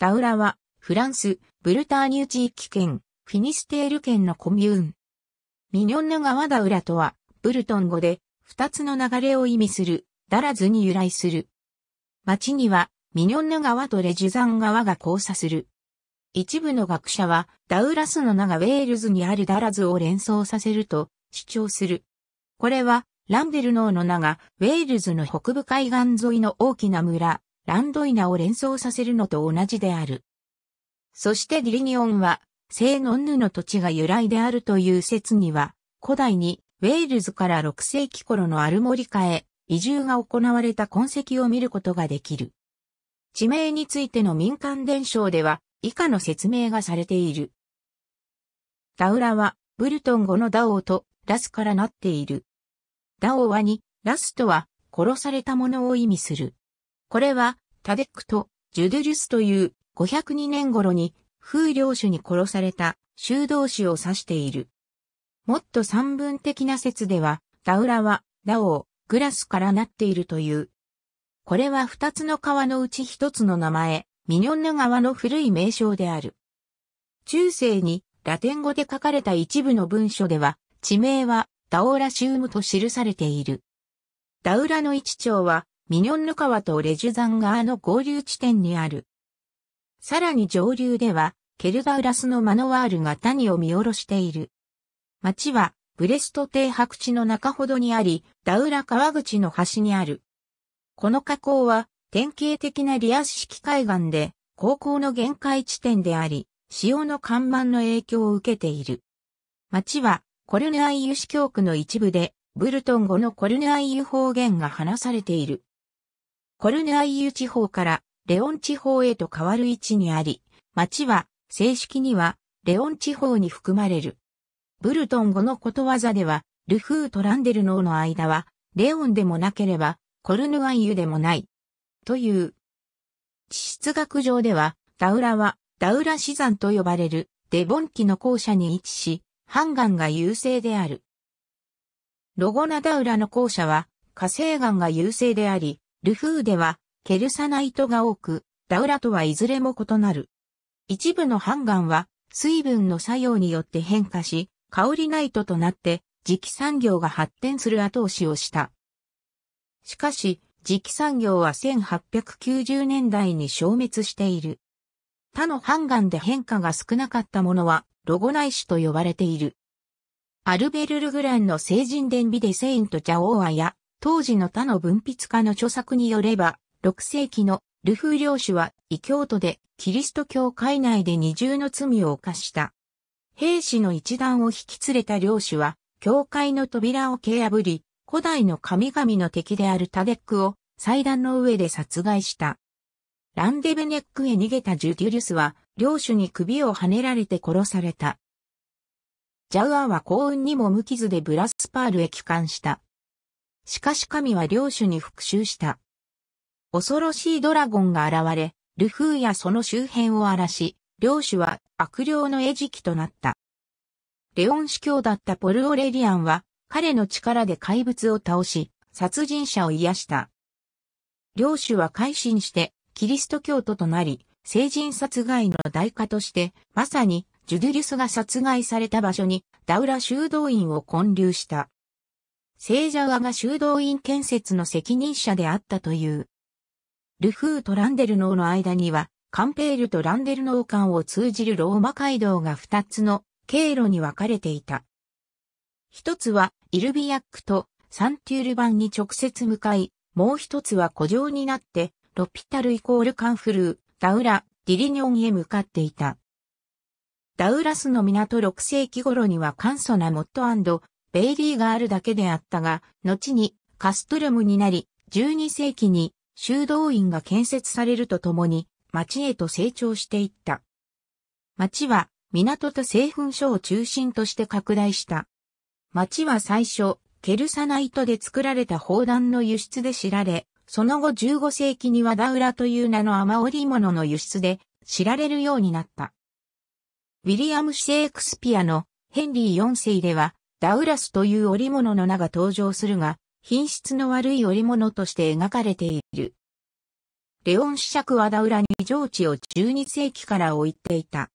ダウラは、フランス、ブルターニュ地域圏、フィニステール県のコミューン。ミニョンヌ川ダウラとは、ブルトン語で、二つの流れを意味する、ダラズに由来する。町には、ミニョンヌ川とレジュザン川が交差する。一部の学者は、ダウラスの名がウェールズにあるダラズを連想させると主張する。これは、ランデルノーの名がウェールズの北部海岸沿いの大きな村、ランドイナを連想させるのと同じである。そしてディリニオンは、聖ノンヌの土地が由来であるという説には、古代にウェールズから6世紀頃のアルモリカへ移住が行われた痕跡を見ることができる。地名についての民間伝承では、以下の説明がされている。ダウラは、ブルトン語のダオとラスからなっている。ダオはに、ラスとは殺されたものを意味する。これは、タデックとジュデュリュスという502年頃に風領主に殺された修道士を指している。もっと三分的な説では、ダウラは、ダオー、グラスからなっているという。これは二つの川のうち一つの名前、ミニョンヌ川の古い名称である。中世にラテン語で書かれた一部の文書では、地名はダオーラシウムと記されている。ダウラの一長はミニョンヌ川とレジュザン川の合流地点にある。さらに上流では、ケルガウラスのマノワールが谷を見下ろしている。町は、ブレスト邸白地の中ほどにあり、ダウラ川口の端にある。この河口は、典型的なリアス式海岸で、高校の限界地点であり、潮の看板の影響を受けている。町は、コルヌアイユ市教区の一部で、ブルトン語のコルヌアイユ方言が話されている。コルヌアイユ地方からレオン地方へと変わる位置にあり、町は正式にはレオン地方に含まれる。ブルトン語のことわざでは、ルフーとランデルノーの間は、レオンでもなければ、コルヌアイユでもない。という。地質学上では、ダウラは、ダウラ死山と呼ばれる、デボン期の校舎に位置し、ハンガンが優勢である。ロゴナダウラの校舎は、火星岩が優勢であり、ルフーでは、ケルサナイトが多く、ダウラとはいずれも異なる。一部のハンガンは、水分の作用によって変化し、香りナイトとなって、磁気産業が発展する後押しをした。しかし、磁気産業は1890年代に消滅している。他のハンガンで変化が少なかったものは、ロゴナイシと呼ばれている。アルベルルグランの聖人伝美でセイント・ジャオーアや、当時の他の文筆家の著作によれば、6世紀のルフー領主は異教徒でキリスト教会内で二重の罪を犯した。兵士の一団を引き連れた領主は、教会の扉を蹴破り、古代の神々の敵であるタデックを祭壇の上で殺害した。ランデベネックへ逃げたジュディリスは、領主に首をはねられて殺された。ジャウアは幸運にも無傷でブラスパールへ帰還した。しかし神は領主に復讐した。恐ろしいドラゴンが現れ、ルフーやその周辺を荒らし、領主は悪霊の餌食となった。レオン司教だったポルオレリアンは、彼の力で怪物を倒し、殺人者を癒した。領主は改心して、キリスト教徒となり、成人殺害の代価として、まさに、ジュデュリュスが殺害された場所に、ダウラ修道院を建立した。聖者和が修道院建設の責任者であったという。ルフーとランデルノーの間には、カンペールとランデルノー間を通じるローマ街道が二つの経路に分かれていた。一つはイルビアックとサンテュール版に直接向かい、もう一つは古城になって、ロピタルイコールカンフルー、ダウラ、ディリニョンへ向かっていた。ダウラスの港6世紀頃には簡素なモットベイリーがあるだけであったが、後にカストルムになり、12世紀に修道院が建設されるとともに、町へと成長していった。町は港と製粉所を中心として拡大した。町は最初、ケルサナイトで作られた砲弾の輸出で知られ、その後15世紀に和田浦という名の雨織物の輸出で知られるようになった。ウィリアム・シェイクスピアのヘンリー4世ではダウラスという織物の名が登場するが、品質の悪い織物として描かれている。レオン子爵はダウラに上地を12世紀から置いていた。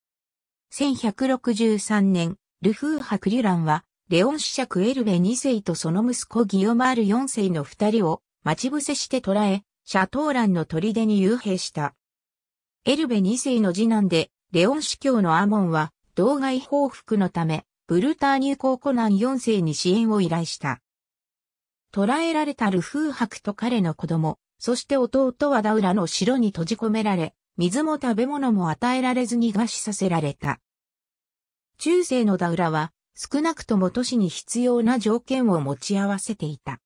1163年、ルフーハ・クリュランは、レオン子爵エルベ2世とその息子ギオマール4世の二人を待ち伏せして捕らえ、シャトーランの砦に幽閉した。エルベ2世の次男で、レオン司教のアモンは、道外報復のため、ブルターニュ公コナン4世に支援を依頼した。捕らえられたルフー博と彼の子供、そして弟はダウラの城に閉じ込められ、水も食べ物も与えられずに餓死させられた。中世のダウラは、少なくとも都市に必要な条件を持ち合わせていた。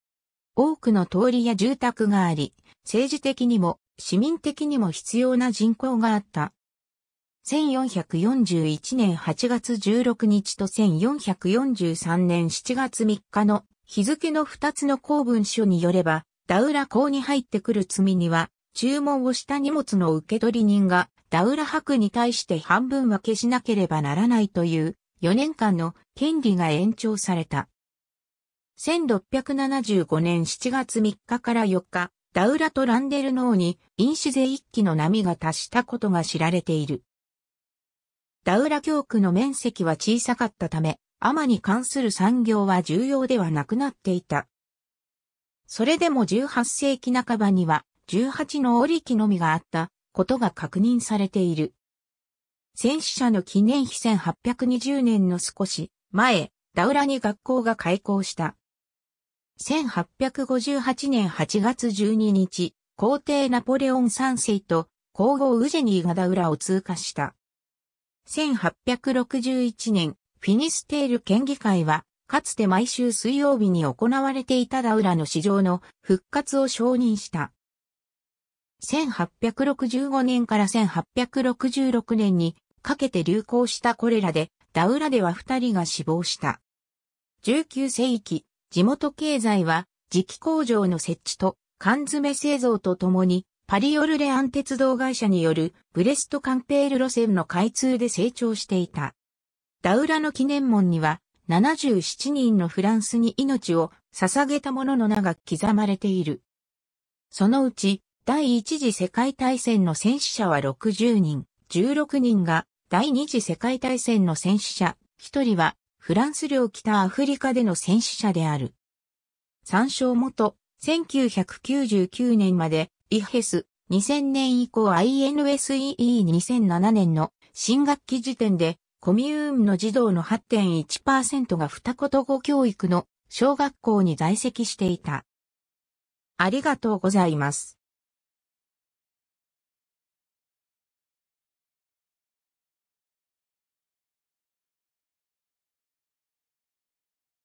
多くの通りや住宅があり、政治的にも市民的にも必要な人口があった1441年8月16日と1443年7月3日の日付の2つの公文書によれば、ダウラ港に入ってくる罪には、注文をした荷物の受取人が、ダウラ博に対して半分分けしなければならないという、4年間の権利が延長された。1675年7月3日から4日、ダウラとランデルノーに、飲酒税一揆の波が達したことが知られている。ダウラ教区の面積は小さかったため、天に関する産業は重要ではなくなっていた。それでも18世紀半ばには18の織機のみがあったことが確認されている。戦死者の記念碑1820年の少し前、ダウラに学校が開校した。1858年8月12日、皇帝ナポレオン3世と皇后ウジェニーがダウラを通過した。1861年、フィニステール県議会は、かつて毎週水曜日に行われていたダウラの市場の復活を承認した。1865年から1866年にかけて流行したこれらで、ダウラでは二人が死亡した。19世紀、地元経済は磁気工場の設置と缶詰製造とともにパリオルレアン鉄道会社によるブレストカンペール路線の開通で成長していた。ダウラの記念門には77人のフランスに命を捧げた者の名が刻まれている。そのうち第一次世界大戦の戦死者は60人、16人が第二次世界大戦の戦死者、1人はフランス領北アフリカでの戦死者である。参照元1999年までイヘス、2000年以降 INSEE2007 年の新学期時点で、コミューンの児童の8.1%が二言語教育の小学校に在籍していた。ありがとうございます。